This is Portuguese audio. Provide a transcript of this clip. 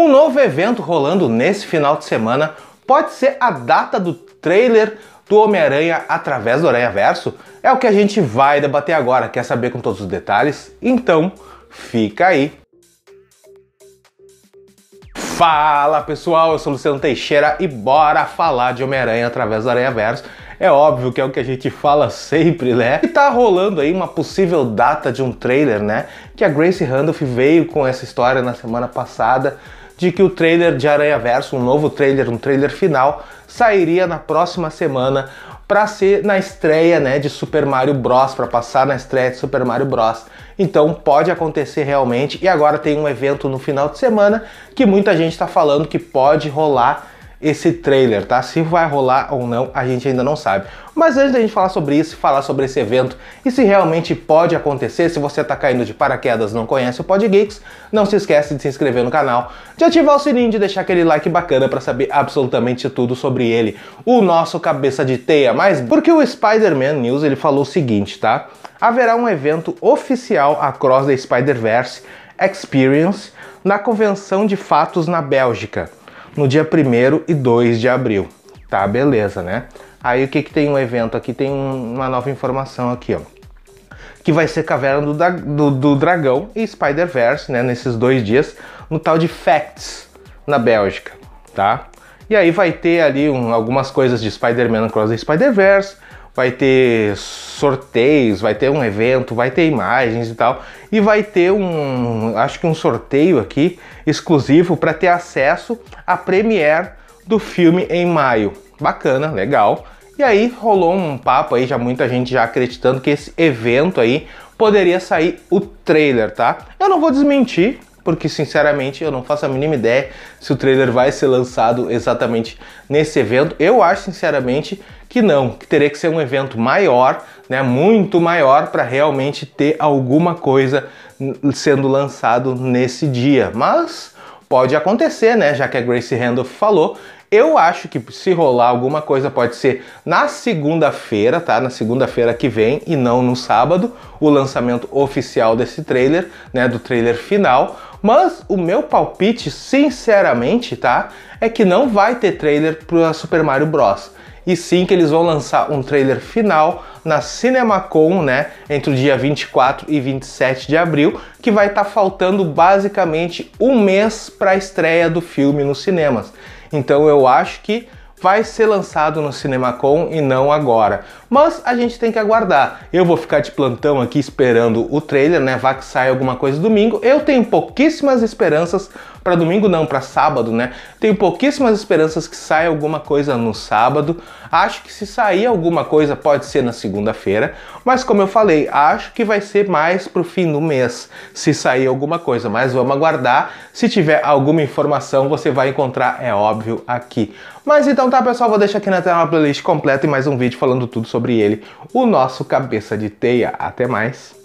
Um novo evento rolando nesse final de semana pode ser a data do trailer do Homem-Aranha através do Aranha Verso? É o que a gente vai debater agora. Quer saber com todos os detalhes? Então, fica aí. Fala pessoal, eu sou Luciano Teixeira e bora falar de Homem-Aranha através do Aranha Verso. É óbvio que é o que a gente fala sempre, né? E tá rolando aí uma possível data de um trailer, né? Que a Grace Randolph veio com essa história na semana passada de que o trailer de Aranha Verso, um novo trailer, um trailer final, sairia na próxima semana para ser na estreia, né, de Super Mario Bros, para passar na estreia de Super Mario Bros. Então pode acontecer realmente e agora tem um evento no final de semana que muita gente está falando que pode rolar esse trailer, tá? Se vai rolar ou não, a gente ainda não sabe. Mas antes da gente falar sobre isso, falar sobre esse evento e se realmente pode acontecer, se você tá caindo de paraquedas não conhece o PodGeeks, não se esquece de se inscrever no canal, de ativar o sininho, de deixar aquele like bacana para saber absolutamente tudo sobre ele, o nosso cabeça de teia. Mas porque o Spider-Man News, ele falou o seguinte, tá? Haverá um evento oficial Across the Spider-Verse Experience na convenção de fatos na Bélgica no dia 1 e 2 de abril. Tá, beleza, né? Aí o que, que tem um evento aqui? Tem uma nova informação aqui, ó. Que vai ser Caverna do, do, do Dragão e Spider-Verse, né? Nesses dois dias, no tal de Facts, na Bélgica, tá? E aí vai ter ali um, algumas coisas de Spider-Man Cross the Spider-Verse, vai ter sorteios, vai ter um evento, vai ter imagens e tal, e vai ter um, acho que um sorteio aqui exclusivo para ter acesso à premiere do filme em maio. Bacana, legal. E aí rolou um papo aí, já muita gente já acreditando que esse evento aí poderia sair o trailer, tá? Eu não vou desmentir, porque sinceramente eu não faço a mínima ideia se o trailer vai ser lançado exatamente nesse evento. Eu acho sinceramente que não, que teria que ser um evento maior, né, muito maior para realmente ter alguma coisa sendo lançado nesse dia. Mas pode acontecer, né, já que a Grace Randolph falou, eu acho que se rolar alguma coisa pode ser na segunda-feira, tá? Na segunda-feira que vem e não no sábado, o lançamento oficial desse trailer, né, do trailer final, mas o meu palpite, sinceramente, tá? É que não vai ter trailer para Super Mario Bros. E sim que eles vão lançar um trailer final na CinemaCon, né? Entre o dia 24 e 27 de abril, que vai estar tá faltando basicamente um mês para a estreia do filme nos cinemas. Então eu acho que vai ser lançado no Cinemacon e não agora. Mas a gente tem que aguardar. Eu vou ficar de plantão aqui esperando o trailer, né? Vá que sai alguma coisa domingo. Eu tenho pouquíssimas esperanças para domingo não, para sábado, né? Tenho pouquíssimas esperanças que saia alguma coisa no sábado. Acho que se sair alguma coisa pode ser na segunda-feira, mas como eu falei, acho que vai ser mais pro fim do mês, se sair alguma coisa, mas vamos aguardar. Se tiver alguma informação, você vai encontrar, é óbvio, aqui. Mas então tá, pessoal, vou deixar aqui na tela uma playlist completa e mais um vídeo falando tudo sobre ele, o nosso cabeça de teia. Até mais.